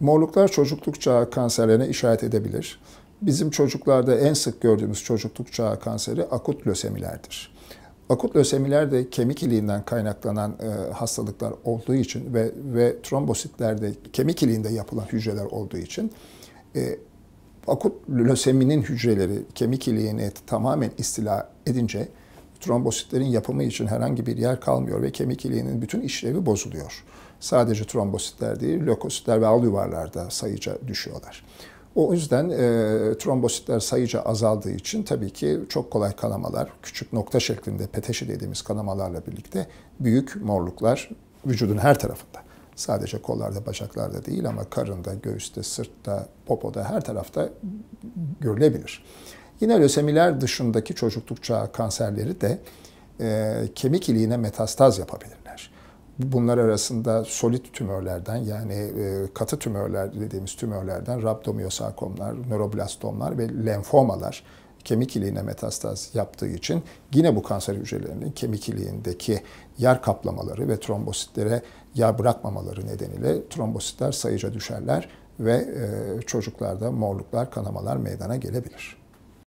Morluklar çocukluk çağı kanserlerine işaret edebilir. Bizim çocuklarda en sık gördüğümüz çocukluk çağı kanseri akut lösemilerdir. Akut lösemiler de kemik iliğinden kaynaklanan e, hastalıklar olduğu için ve ve trombositlerde kemik iliğinde yapılan hücreler olduğu için e, akut löseminin hücreleri kemik iliğini tamamen istila edince trombositlerin yapımı için herhangi bir yer kalmıyor ve kemik iliğinin bütün işlevi bozuluyor. Sadece trombositler değil, lökositler ve al da sayıca düşüyorlar. O yüzden e, trombositler sayıca azaldığı için tabii ki çok kolay kanamalar, küçük nokta şeklinde peteşi dediğimiz kanamalarla birlikte büyük morluklar vücudun her tarafında. Sadece kollarda, bacaklarda değil ama karında, göğüste, sırtta, popoda her tarafta görülebilir. Yine lösemiler dışındaki çocukluk çağı kanserleri de e, kemik iliğine metastaz yapabilirler. Bunlar arasında solid tümörlerden yani e, katı tümörler dediğimiz tümörlerden rabdomiyosarkomlar, nöroblastomlar ve lenfomalar kemik iliğine metastaz yaptığı için yine bu kanser hücrelerinin kemik iliğindeki yer kaplamaları ve trombositlere yer bırakmamaları nedeniyle trombositler sayıca düşerler ve e, çocuklarda morluklar, kanamalar meydana gelebilir.